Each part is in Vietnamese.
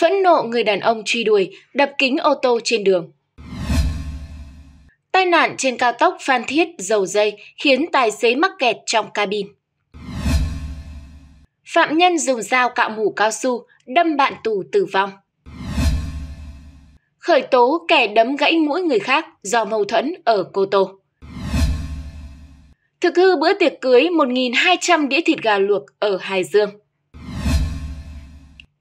Phẫn nộ người đàn ông truy đuổi, đập kính ô tô trên đường. Tai nạn trên cao tốc Phan Thiết dầu dây khiến tài xế mắc kẹt trong cabin. Phạm nhân dùng dao cạo mũ cao su, đâm bạn tù tử vong. Khởi tố kẻ đấm gãy mũi người khác do mâu thuẫn ở Cô Tô. Thực hư bữa tiệc cưới 1.200 đĩa thịt gà luộc ở Hải Dương.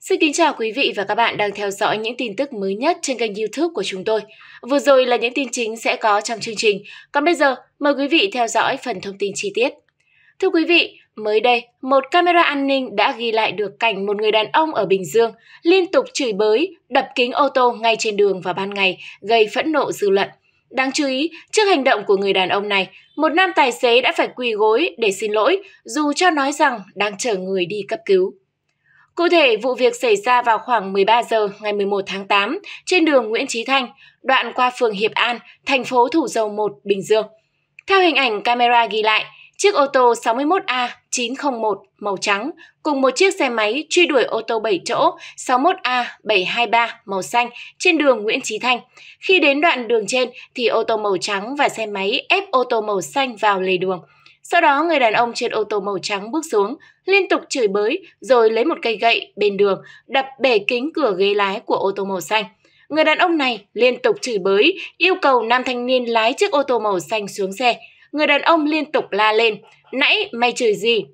Xin kính chào quý vị và các bạn đang theo dõi những tin tức mới nhất trên kênh youtube của chúng tôi. Vừa rồi là những tin chính sẽ có trong chương trình, còn bây giờ mời quý vị theo dõi phần thông tin chi tiết. Thưa quý vị, mới đây, một camera an ninh đã ghi lại được cảnh một người đàn ông ở Bình Dương liên tục chửi bới, đập kính ô tô ngay trên đường vào ban ngày, gây phẫn nộ dư luận. Đáng chú ý, trước hành động của người đàn ông này, một nam tài xế đã phải quỳ gối để xin lỗi dù cho nói rằng đang chờ người đi cấp cứu. Cụ thể, vụ việc xảy ra vào khoảng 13 giờ ngày 11 tháng 8 trên đường Nguyễn Trí Thanh, đoạn qua phường Hiệp An, thành phố Thủ Dầu Một, Bình Dương. Theo hình ảnh camera ghi lại, chiếc ô tô 61A901 màu trắng cùng một chiếc xe máy truy đuổi ô tô 7 chỗ 61A723 màu xanh trên đường Nguyễn Trí Thanh. Khi đến đoạn đường trên thì ô tô màu trắng và xe máy ép ô tô màu xanh vào lề đường. Sau đó, người đàn ông trên ô tô màu trắng bước xuống, liên tục chửi bới, rồi lấy một cây gậy bên đường, đập bể kính cửa ghế lái của ô tô màu xanh. Người đàn ông này liên tục chửi bới, yêu cầu nam thanh niên lái chiếc ô tô màu xanh xuống xe. Người đàn ông liên tục la lên, nãy mày chửi gì?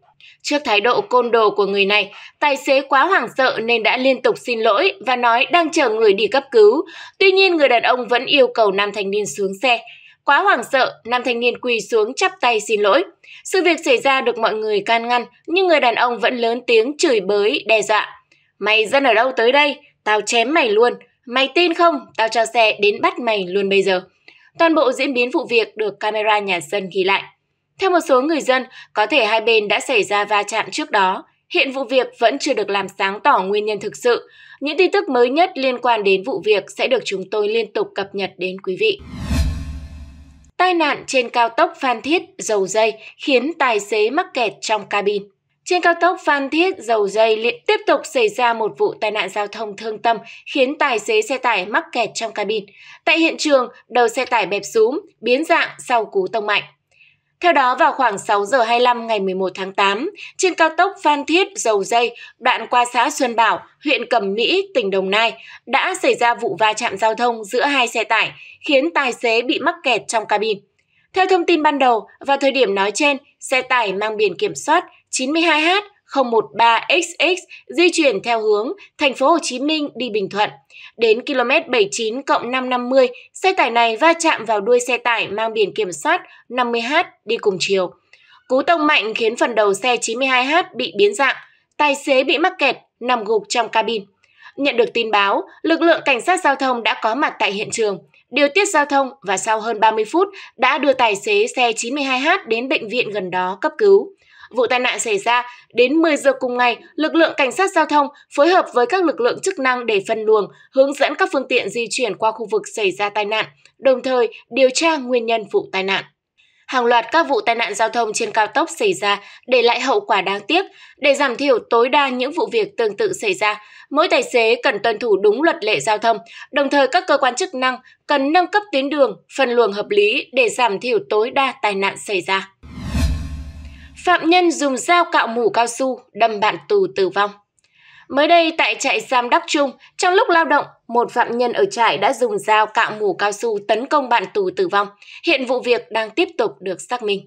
Trước thái độ côn đồ của người này, tài xế quá hoảng sợ nên đã liên tục xin lỗi và nói đang chờ người đi cấp cứu. Tuy nhiên, người đàn ông vẫn yêu cầu nam thanh niên xuống xe. Quá hoảng sợ, nam thanh niên quỳ xuống chắp tay xin lỗi. Sự việc xảy ra được mọi người can ngăn, nhưng người đàn ông vẫn lớn tiếng chửi bới, đe dọa. Mày dân ở đâu tới đây? Tao chém mày luôn. Mày tin không? Tao cho xe đến bắt mày luôn bây giờ. Toàn bộ diễn biến vụ việc được camera nhà dân ghi lại. Theo một số người dân, có thể hai bên đã xảy ra va chạm trước đó. Hiện vụ việc vẫn chưa được làm sáng tỏ nguyên nhân thực sự. Những tin tức mới nhất liên quan đến vụ việc sẽ được chúng tôi liên tục cập nhật đến quý vị. Tai nạn trên cao tốc Phan Thiết – Dầu Dây khiến tài xế mắc kẹt trong cabin. Trên cao tốc Phan Thiết – Dầu Dây liên tiếp tục xảy ra một vụ tai nạn giao thông thương tâm khiến tài xế xe tải mắc kẹt trong cabin. Tại hiện trường, đầu xe tải bẹp rúm, biến dạng sau cú tông mạnh. Theo đó, vào khoảng 6 giờ 25 ngày 11 tháng 8, trên cao tốc Phan Thiết – Dầu Dây, đoạn qua xã Xuân Bảo, huyện Cẩm Mỹ, tỉnh Đồng Nai, đã xảy ra vụ va chạm giao thông giữa hai xe tải, khiến tài xế bị mắc kẹt trong cabin. Theo thông tin ban đầu, vào thời điểm nói trên, xe tải mang biển kiểm soát 92H 013XX di chuyển theo hướng thành phố Hồ Chí Minh đi Bình Thuận. Đến km 79 cộng 550, xe tải này va chạm vào đuôi xe tải mang biển kiểm soát 50H đi cùng chiều. Cú tông mạnh khiến phần đầu xe 92H bị biến dạng, tài xế bị mắc kẹt, nằm gục trong cabin. Nhận được tin báo, lực lượng cảnh sát giao thông đã có mặt tại hiện trường, điều tiết giao thông và sau hơn 30 phút đã đưa tài xế xe 92H đến bệnh viện gần đó cấp cứu. Vụ tai nạn xảy ra đến 10 giờ cùng ngày, lực lượng cảnh sát giao thông phối hợp với các lực lượng chức năng để phân luồng, hướng dẫn các phương tiện di chuyển qua khu vực xảy ra tai nạn, đồng thời điều tra nguyên nhân vụ tai nạn hàng loạt các vụ tai nạn giao thông trên cao tốc xảy ra để lại hậu quả đáng tiếc. Để giảm thiểu tối đa những vụ việc tương tự xảy ra, mỗi tài xế cần tuân thủ đúng luật lệ giao thông, đồng thời các cơ quan chức năng cần nâng cấp tuyến đường, phân luồng hợp lý để giảm thiểu tối đa tai nạn xảy ra. Phạm nhân dùng dao cạo mũ cao su đâm bạn tù tử vong. Mới đây tại trại giam Đắc Trung, trong lúc lao động, một phạm nhân ở trại đã dùng dao cạo mũ cao su tấn công bạn tù tử vong. Hiện vụ việc đang tiếp tục được xác minh.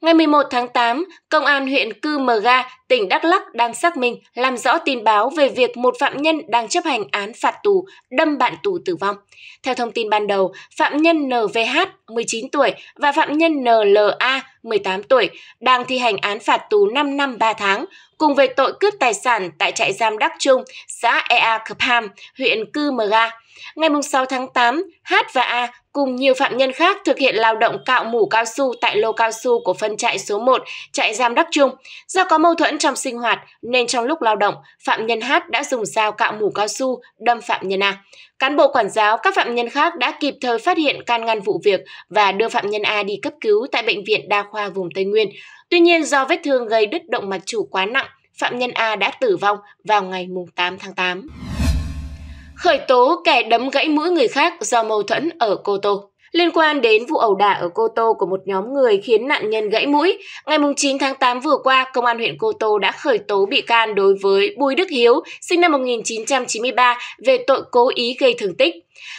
Ngày 11 tháng 8, Công an huyện Cư Mờ Ga, tỉnh Đắk Lắc đang xác minh, làm rõ tin báo về việc một phạm nhân đang chấp hành án phạt tù đâm bạn tù tử vong. Theo thông tin ban đầu, phạm nhân NVH, 19 tuổi và phạm nhân NLA, 18 tuổi, đang thi hành án phạt tù 5 năm 3 tháng cùng về tội cướp tài sản tại trại giam đắk Trung, xã Ea Khập Ham, huyện Cư Mờ Ga. Ngày 6 tháng 8, H và A cùng nhiều phạm nhân khác thực hiện lao động cạo mủ cao su tại lô cao su của phân trại số 1, trại giam Đắc Trung. Do có mâu thuẫn trong sinh hoạt nên trong lúc lao động, phạm nhân H đã dùng dao cạo mủ cao su đâm phạm nhân A. Cán bộ quản giáo các phạm nhân khác đã kịp thời phát hiện can ngăn vụ việc và đưa phạm nhân A đi cấp cứu tại bệnh viện đa khoa vùng Tây Nguyên. Tuy nhiên do vết thương gây đứt động mạch chủ quá nặng, phạm nhân A đã tử vong vào ngày 8 tháng 8 khởi tố kẻ đấm gãy mũi người khác do mâu thuẫn ở Cô Tô. Liên quan đến vụ ẩu đả ở Cô Tô của một nhóm người khiến nạn nhân gãy mũi, ngày 9 tháng 8 vừa qua, Công an huyện Cô Tô đã khởi tố bị can đối với Bùi Đức Hiếu, sinh năm 1993, về tội cố ý gây thương tích.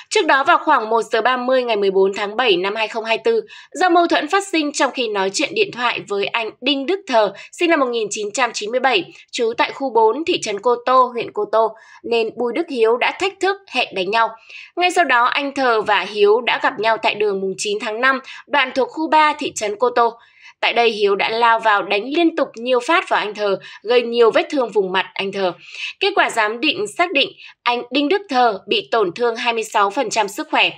Trước đó vào khoảng 1 giờ 30 ngày 14 tháng 7 năm 2024, do mâu thuẫn phát sinh trong khi nói chuyện điện thoại với anh Đinh Đức Thờ, sinh năm 1997, trú tại khu 4 thị trấn Cô Tô, huyện Cô Tô, nên Bùi Đức Hiếu đã thách thức hẹn đánh nhau. Ngay sau đó, anh Thờ và Hiếu đã gặp nhau tại đường mùng 9 tháng 5, đoạn thuộc khu 3 thị trấn Cô Tô. Tại đây Hiếu đã lao vào đánh liên tục nhiều phát vào anh Thờ, gây nhiều vết thương vùng mặt anh Thờ. Kết quả giám định xác định anh Đinh Đức Thờ bị tổn thương 26% sức khỏe.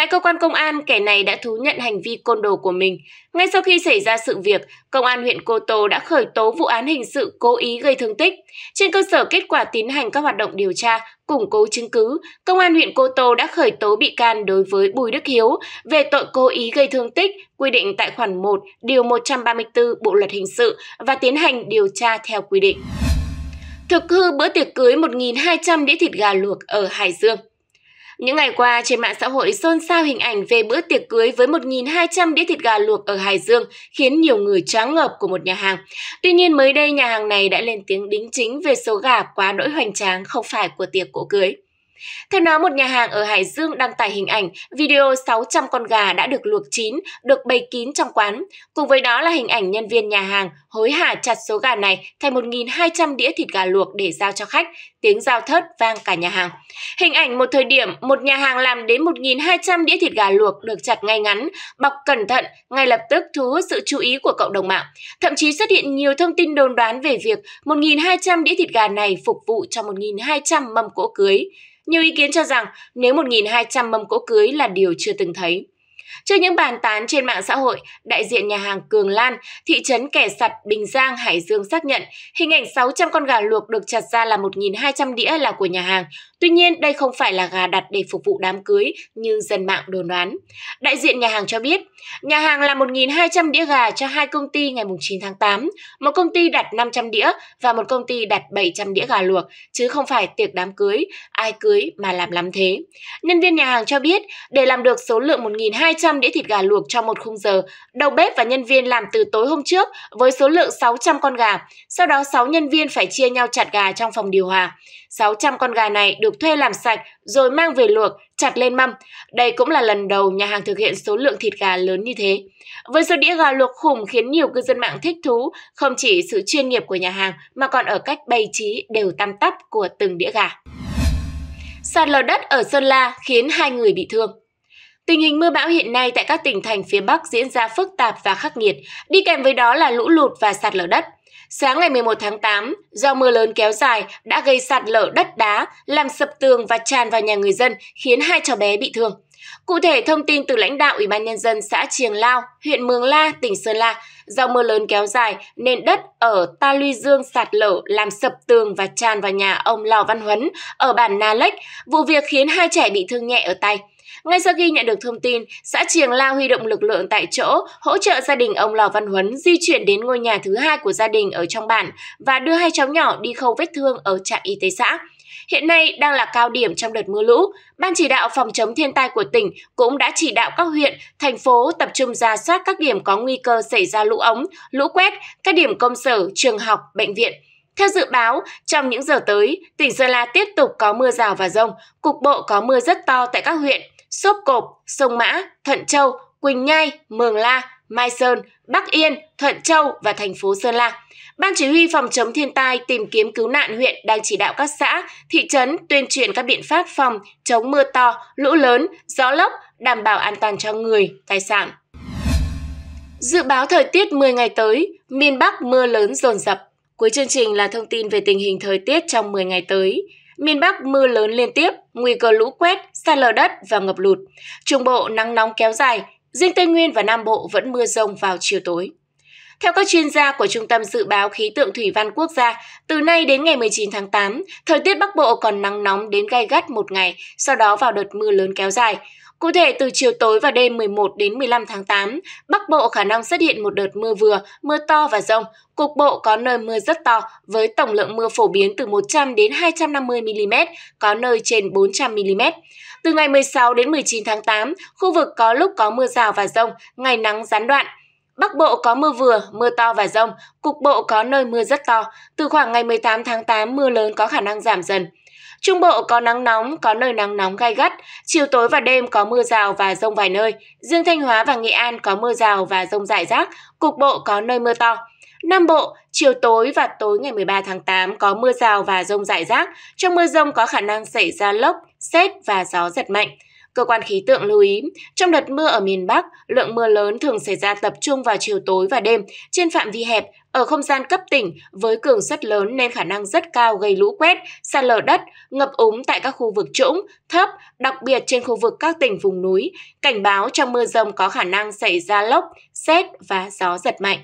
Tại cơ quan công an, kẻ này đã thú nhận hành vi côn đồ của mình. Ngay sau khi xảy ra sự việc, công an huyện Cô Tô đã khởi tố vụ án hình sự cố ý gây thương tích. Trên cơ sở kết quả tiến hành các hoạt động điều tra, củng cố chứng cứ, công an huyện Cô Tô đã khởi tố bị can đối với Bùi Đức Hiếu về tội cố ý gây thương tích quy định tại khoản 1, điều 134 Bộ luật hình sự và tiến hành điều tra theo quy định. Thực hư bữa tiệc cưới 1.200 đĩa thịt gà luộc ở Hải Dương những ngày qua, trên mạng xã hội xôn xao hình ảnh về bữa tiệc cưới với 1.200 đĩa thịt gà luộc ở Hải Dương khiến nhiều người choáng ngợp của một nhà hàng. Tuy nhiên mới đây, nhà hàng này đã lên tiếng đính chính về số gà quá đỗi hoành tráng không phải của tiệc cổ cưới. Theo đó một nhà hàng ở Hải Dương đăng tải hình ảnh video 600 con gà đã được luộc chín, được bày kín trong quán. Cùng với đó là hình ảnh nhân viên nhà hàng hối hả chặt số gà này thành 1.200 đĩa thịt gà luộc để giao cho khách. Tiếng giao thớt vang cả nhà hàng. Hình ảnh một thời điểm, một nhà hàng làm đến 1.200 đĩa thịt gà luộc được chặt ngay ngắn, bọc cẩn thận, ngay lập tức thu hút sự chú ý của cộng đồng mạng. Thậm chí xuất hiện nhiều thông tin đồn đoán về việc 1.200 đĩa thịt gà này phục vụ cho 1.200 mâm cỗ cưới. Nhiều ý kiến cho rằng nếu 1.200 mâm cỗ cưới là điều chưa từng thấy, Trước những bàn tán trên mạng xã hội, đại diện nhà hàng Cường Lan, thị trấn Kẻ Sặt, Bình Giang, Hải Dương xác nhận hình ảnh 600 con gà luộc được chặt ra là 1.200 đĩa là của nhà hàng. Tuy nhiên, đây không phải là gà đặt để phục vụ đám cưới như dân mạng đồn đoán. Đại diện nhà hàng cho biết, nhà hàng là 1.200 đĩa gà cho hai công ty ngày 9 tháng 8, một công ty đặt 500 đĩa và một công ty đặt 700 đĩa gà luộc, chứ không phải tiệc đám cưới, ai cưới mà làm lắm thế. Nhân viên nhà hàng cho biết, để làm được số lượng 1.200 200 đĩa thịt gà luộc trong một khung giờ. Đầu bếp và nhân viên làm từ tối hôm trước với số lượng 600 con gà. Sau đó 6 nhân viên phải chia nhau chặt gà trong phòng điều hòa. 600 con gà này được thuê làm sạch rồi mang về luộc, chặt lên mâm. Đây cũng là lần đầu nhà hàng thực hiện số lượng thịt gà lớn như thế. Với số đĩa gà luộc khủng khiến nhiều cư dân mạng thích thú, không chỉ sự chuyên nghiệp của nhà hàng mà còn ở cách bày trí đều tăm tắp của từng đĩa gà. Sạt lở đất ở Sơn La khiến hai người bị thương. Tình hình mưa bão hiện nay tại các tỉnh thành phía Bắc diễn ra phức tạp và khắc nghiệt, đi kèm với đó là lũ lụt và sạt lở đất. Sáng ngày 11 tháng 8, do mưa lớn kéo dài đã gây sạt lở đất đá, làm sập tường và tràn vào nhà người dân, khiến hai cháu bé bị thương. Cụ thể, thông tin từ lãnh đạo Ủy ban Nhân dân xã Triềng Lao, huyện Mường La, tỉnh Sơn La, do mưa lớn kéo dài nên đất ở Ta Luy Dương sạt lở làm sập tường và tràn vào nhà ông Lò Văn Huấn ở bản Na Lách. Vụ việc khiến hai trẻ bị thương nhẹ ở tay. Ngay sau khi nhận được thông tin, xã Triềng La huy động lực lượng tại chỗ hỗ trợ gia đình ông Lò Văn Huấn di chuyển đến ngôi nhà thứ hai của gia đình ở trong bản và đưa hai cháu nhỏ đi khâu vết thương ở trạm y tế xã. Hiện nay đang là cao điểm trong đợt mưa lũ, Ban chỉ đạo phòng chống thiên tai của tỉnh cũng đã chỉ đạo các huyện, thành phố tập trung ra soát các điểm có nguy cơ xảy ra lũ ống, lũ quét, các điểm công sở, trường học, bệnh viện. Theo dự báo, trong những giờ tới, tỉnh Sơn La tiếp tục có mưa rào và rông, cục bộ có mưa rất to tại các huyện Sốp Cộp, Sông Mã, Thận Châu, Quỳnh Nhai, Mường La, Mai Sơn, Bắc Yên, Thuận Châu và thành phố Sơn La. Ban chỉ huy phòng chống thiên tai tìm kiếm cứu nạn huyện đang chỉ đạo các xã, thị trấn tuyên truyền các biện pháp phòng chống mưa to, lũ lớn, gió lốc, đảm bảo an toàn cho người, tài sản. Dự báo thời tiết 10 ngày tới, miền Bắc mưa lớn dồn dập. Cuối chương trình là thông tin về tình hình thời tiết trong 10 ngày tới. Miền Bắc mưa lớn liên tiếp, nguy cơ lũ quét, sạt lở đất và ngập lụt. Trung Bộ nắng nóng kéo dài, riêng Tây Nguyên và Nam Bộ vẫn mưa rông vào chiều tối. Theo các chuyên gia của Trung tâm Dự báo Khí tượng Thủy văn Quốc gia, từ nay đến ngày 19 tháng 8, thời tiết Bắc Bộ còn nắng nóng đến gai gắt một ngày, sau đó vào đợt mưa lớn kéo dài. Cụ thể, từ chiều tối và đêm 11 đến 15 tháng 8, Bắc Bộ khả năng xuất hiện một đợt mưa vừa, mưa to và rông. Cục bộ có nơi mưa rất to, với tổng lượng mưa phổ biến từ 100 đến 250 mm, có nơi trên 400 mm. Từ ngày 16 đến 19 tháng 8, khu vực có lúc có mưa rào và rông, ngày nắng gián đoạn. Bắc Bộ có mưa vừa, mưa to và rông, cục bộ có nơi mưa rất to. Từ khoảng ngày 18 tháng 8, mưa lớn có khả năng giảm dần. Trung Bộ có nắng nóng, có nơi nắng nóng gai gắt, chiều tối và đêm có mưa rào và rông vài nơi. Riêng Thanh Hóa và Nghệ An có mưa rào và rông rải rác, cục bộ có nơi mưa to. Nam Bộ, chiều tối và tối ngày 13 tháng 8 có mưa rào và rông rải rác. Trong mưa rông có khả năng xảy ra lốc, xét và gió giật mạnh. Cơ quan khí tượng lưu ý, trong đợt mưa ở miền Bắc, lượng mưa lớn thường xảy ra tập trung vào chiều tối và đêm trên phạm vi hẹp ở không gian cấp tỉnh với cường suất lớn nên khả năng rất cao gây lũ quét, sạt lở đất, ngập úng tại các khu vực trũng, thấp, đặc biệt trên khu vực các tỉnh vùng núi. Cảnh báo trong mưa rông có khả năng xảy ra lốc, xét và gió giật mạnh.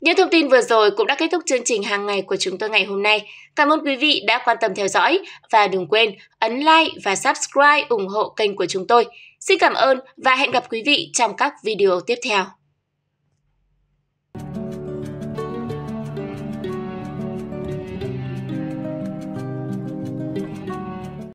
Những thông tin vừa rồi cũng đã kết thúc chương trình hàng ngày của chúng tôi ngày hôm nay. Cảm ơn quý vị đã quan tâm theo dõi và đừng quên ấn like và subscribe ủng hộ kênh của chúng tôi. Xin cảm ơn và hẹn gặp quý vị trong các video tiếp theo.